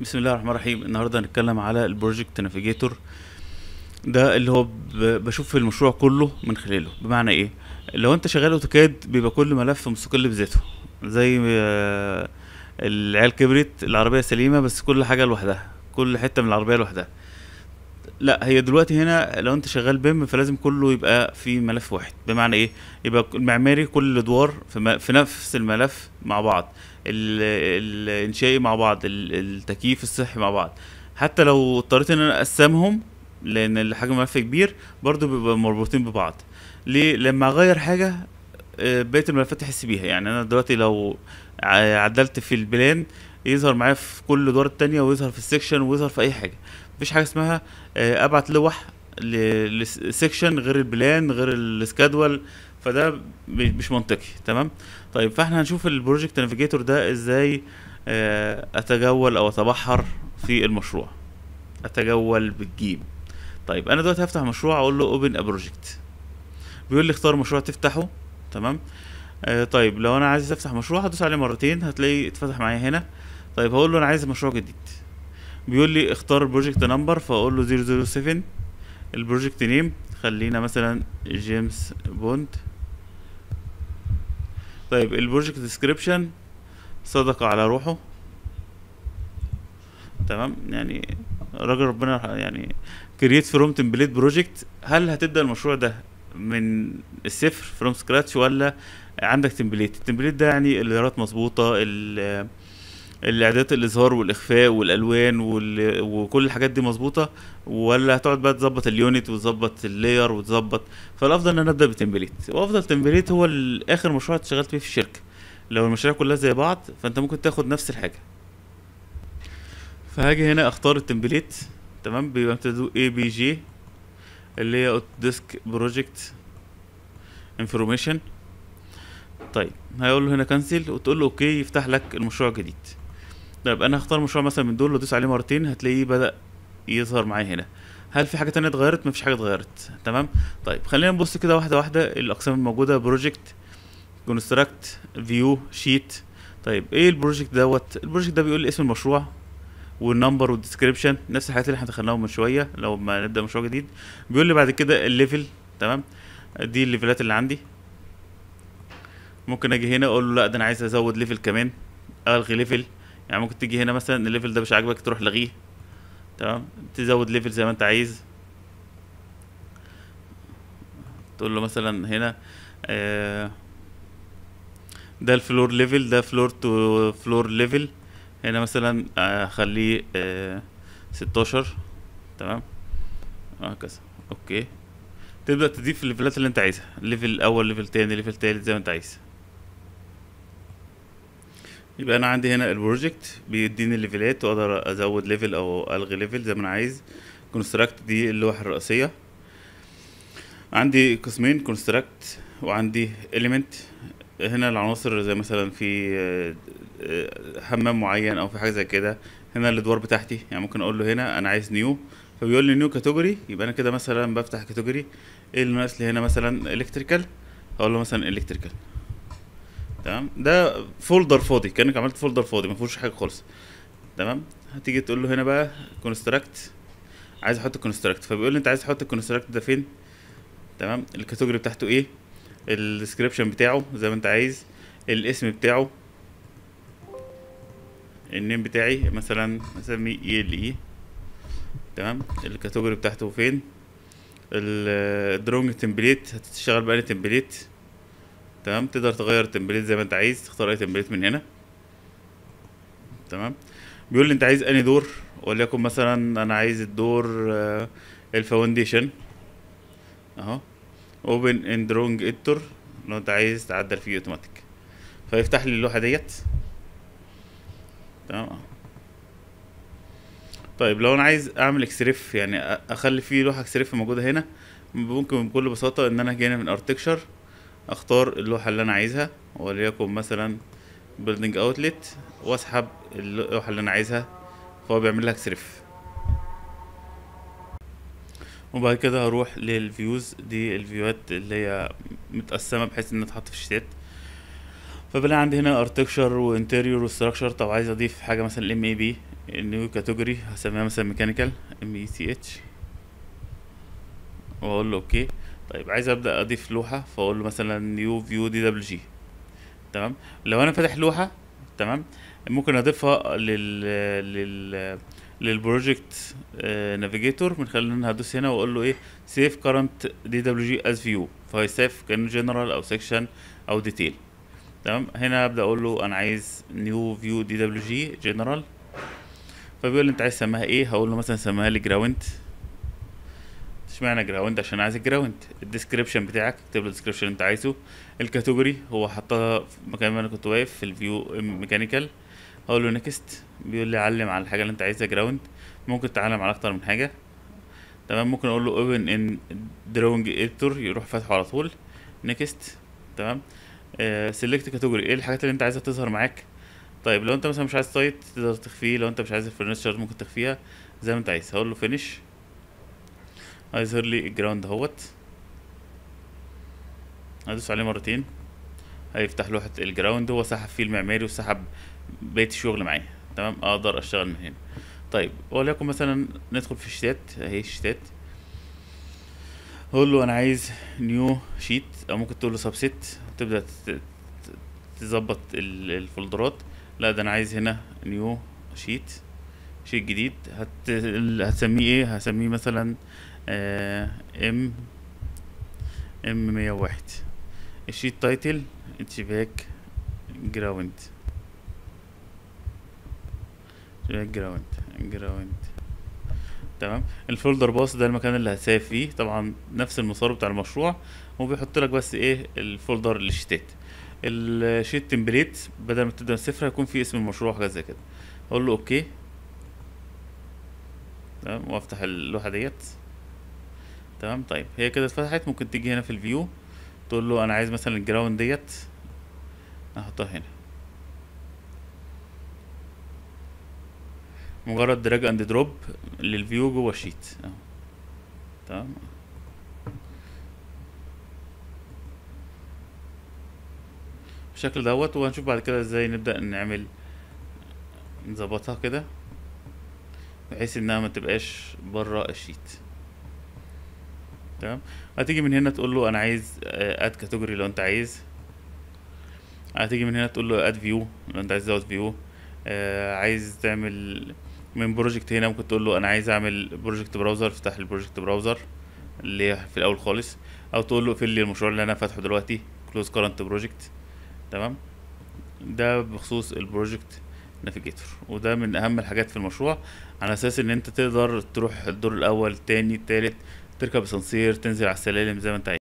بسم الله الرحمن الرحيم النهارده هنتكلم على البروجكت نافيجيتور ده اللي هو بشوف المشروع كله من خلاله بمعنى ايه لو انت شغال اوتوكاد بيبقى كل ملف مستقل بذاته زي آه، العيال كبرت العربيه سليمه بس كل حاجه لوحدها كل حته من العربيه لوحدها لا هي دلوقتي هنا لو انت شغال بيم فلازم كله يبقى في ملف واحد بمعنى ايه يبقى المعماري كل الادوار في, في نفس الملف مع بعض الانشائي مع بعض التكييف الصحي مع بعض حتى لو اضطريت ان انا اقسمهم لان الحجم الملف كبير برضو بيبقى مربوطين ببعض ليه لما اغير حاجه آه، بقيه الملفات تحس بيها يعني انا دلوقتي لو عدلت في البلان يظهر معايا في كل الدور التانية ويظهر في السكشن ويظهر في اي حاجه مفيش حاجه اسمها آه، ابعت لوح لسكشن غير البلان غير السكادول فده مش منطقي تمام طيب فاحنا هنشوف البروجكت نافيجيتور ده ازاي آه، اتجول او اتبحر في المشروع اتجول بالجيم طيب انا دلوقتي هفتح مشروع اقول له اوبن ا بروجكت بيقول لي اختار مشروع تفتحه تمام آه طيب لو انا عايز افتح مشروع هدوس عليه مرتين هتلاقيه اتفتح معايا هنا طيب هقول له انا عايز مشروع جديد بيقول لي اختار بروجكت نمبر فاقول له 007 البروجكت نيم خلينا مثلا جيمس بوند طيب البروجكت ديسكريبشن صدق على روحه تمام يعني راجل ربنا يعني كرييت فروم تمبليت بروجكت هل هتبدا المشروع ده من الصفر فروم سكراتش ولا عندك تمبليت التمبليت ده يعني الادارات مظبوطه الاعدادات الازهار والاخفاء والالوان وال... وكل الحاجات دي مظبوطه ولا هتقعد بقى تظبط اليونت وتظبط اللاير وتظبط فالافضل ان انا ابدا بتمبليت وافضل تمبليت هو اخر مشروع اشتغلت فيه في الشركه لو المشاريع كلها زي بعض فانت ممكن تاخد نفس الحاجه فهاجي هنا اختار التمبليت تمام بيبقى امتدادو اي بي جي اللي هي اوت ديسك بروجكت انفورميشن طيب هيقول له هنا كنسل وتقول له اوكي يفتح لك المشروع الجديد طيب انا هختار مشروع مثلا من دول وادوس عليه مرتين هتلاقيه بدا يظهر معايا هنا هل في حاجه تانية اتغيرت مفيش حاجه اتغيرت تمام طيب خلينا نبص كده واحده واحده إيه الاقسام الموجوده بروجكت كونستراكت فيو شيت طيب ايه البروجكت دوت البروجكت ده بيقول لي اسم المشروع والنمبر والديسكريبشن نفس الحاجات اللي احنا دخلناهم من شويه لو ما نبدا مشروع جديد بيقول لي بعد كده الليفل تمام دي الليفلات اللي عندي ممكن اجي هنا اقول له لا ده انا عايز ازود ليفل كمان الغي ليفل يعني ممكن تيجي هنا مثلا الليفل ده مش عاجبك تروح لغيه تمام تزود ليفل زي ما انت عايز تقول له مثلا هنا آه، ده الفلور ليفل ده فلور تو فلور ليفل هنا مثلا اخليه آه، آه، ستاشر 16 تمام وهكذا اوكي تبدا تضيف الليفلات اللي انت عايزها ليفل اول ليفل تاني ليفل تالت زي ما انت عايز يبقى انا عندي هنا البروجكت بيديني الليفلات واقدر ازود ليفل او الغي ليفل زي ما انا عايز كونستراكت دي اللوحه الرئيسيه عندي قسمين كونستراكت وعندي اليمنت هنا العناصر زي مثلا في آه، حمام معين او في حاجه زي كده هنا الادوار بتاعتي يعني ممكن اقول له هنا انا عايز نيو فبيقول لي نيو كاتيجوري يبقى انا كده مثلا بفتح كاتيجوري ايه اللي ناقص لي هنا مثلا الكتريكال اقول له مثلا الكتريكال تمام ده فولدر فاضي كانك عملت فولدر فاضي ما فيهوش حاجه خالص تمام هتيجي تقول له هنا بقى كونستراكت عايز احط الكونستراكت فبيقول لي انت عايز تحط الكونستراكت ده فين تمام الكاتيجوري بتاعته ايه الديسكريبشن بتاعه زي ما انت عايز الاسم بتاعه النيم بتاعي مثلا اسمي اي ال اي تمام الكاتيجوري بتاعته فين الدرونج تمبليت هتشتغل بقى تمبليت تمام تقدر تغير التمبليت زي ما انت عايز تختار اي تمبليت من هنا تمام بيقول لي انت عايز انهي دور وليكن مثلا انا عايز الدور آه، الفاونديشن اهو اوبن اند رونج اديتور لو انت عايز تعدل فيه اوتوماتيك فيفتح لي اللوحه ديت تمام طيب لو انا عايز اعمل اكسريف يعني اخلي فيه لوحه اكسريف موجوده هنا ممكن بكل بساطه ان انا جاي هنا من ارتكشر اختار اللوحة اللي انا عايزها وليكن مثلا بيلدينج اوتلت واسحب اللوحة اللي انا عايزها فهو بيعمل لك سريف وبعد كده هروح للفيوز دي الفيوات اللي هي متقسمة بحيث انها تتحط في الشتات فبلاقي عندي هنا ارتكشر وانتيريور وستراكشر طب عايز اضيف حاجة مثلا ام اي بي نيو كاتيجوري هسميها مثلا ميكانيكال ام اي سي اتش واقول له اوكي طيب عايز ابدا اضيف لوحه فاقول له مثلا نيو فيو دي دبليو جي تمام لو انا فاتح لوحه تمام ممكن اضيفها لل لل للبروجكت نافيجيتور من خلال ان هدوس هنا واقول له ايه سيف كرنت دي دبليو جي از فيو فهيسيف كانه جنرال او سيكشن او ديتيل تمام هنا ابدا اقول له انا عايز نيو فيو دي دبليو جي جنرال فبيقول لي انت عايز تسميها ايه هقول له مثلا سميها لي جراوند اشمعنى جراوند عشان عايز الجراوند الديسكريبشن بتاعك اكتب له الديسكريبشن اللي انت عايزه الكاتيجوري هو حطها في مكان ما انا كنت واقف في الفيو ميكانيكال اقول له نيكست بيقول لي علم على الحاجه اللي انت عايزها جراوند ممكن تعلم على اكتر من حاجه تمام ممكن اقول له اوبن ان دروينج اديتور يروح فاتحه على طول نيكست تمام سيلكت آه، كاتيجوري ايه الحاجات اللي انت عايزها تظهر معاك طيب لو انت مثلا مش عايز سايت تقدر تخفيه لو انت مش عايز الفرنشر ممكن تخفيها زي ما انت عايز هقول له فينش هيظهر لي الجراوند اهوت هدوس عليه مرتين هيفتح لوحة الجراوند هو سحب فيه المعماري وسحب بقية الشغل معايا تمام اقدر اشتغل من هنا طيب وليكن مثلا ندخل في الشتات اهي الشتات هقول له انا عايز نيو شيت او ممكن تقول له سبسيت وتبدا تظبط الفولدرات لا ده انا عايز هنا نيو شيت شيت جديد هت... هتسميه ايه هسميه مثلا ام ام مية واحد الشيت تايتل اتشباك جراوند اتشباك جراوند جراوند تمام الفولدر باص ده المكان اللي هتسيب فيه طبعا نفس المسار بتاع المشروع هو بيحط لك بس ايه الفولدر الشيتات الشيت تمبليت بدل ما تبدا من الصفر هيكون في اسم المشروع حاجه زي كده اقول له اوكي تمام وافتح اللوحه ديت تمام طيب هي كده اتفتحت ممكن تيجي هنا في الفيو تقول له انا عايز مثلا الجراوند ديت احطها هنا مجرد دراج اند دروب للفيو جوه الشيت اهو تمام بالشكل دوت وهنشوف بعد كده ازاي نبدا نعمل نظبطها كده بحيث انها ما تبقاش بره الشيت تمام هتيجي من هنا تقول له انا عايز اد كاتيجوري لو انت عايز هتيجي من هنا تقول له اد فيو لو انت عايز تزود فيو آه، عايز تعمل من بروجكت هنا ممكن تقول له انا عايز اعمل بروجكت براوزر افتح لي البروجكت براوزر اللي في الاول خالص او تقول له اقفل لي المشروع اللي انا فاتحه دلوقتي كلوز كرنت بروجكت تمام ده بخصوص البروجكت نافيجيتور وده من اهم الحاجات في المشروع على اساس ان انت تقدر تروح الدور الاول تاني تالت تركب اسانسير تنزل على السلالم زي ما انت عايز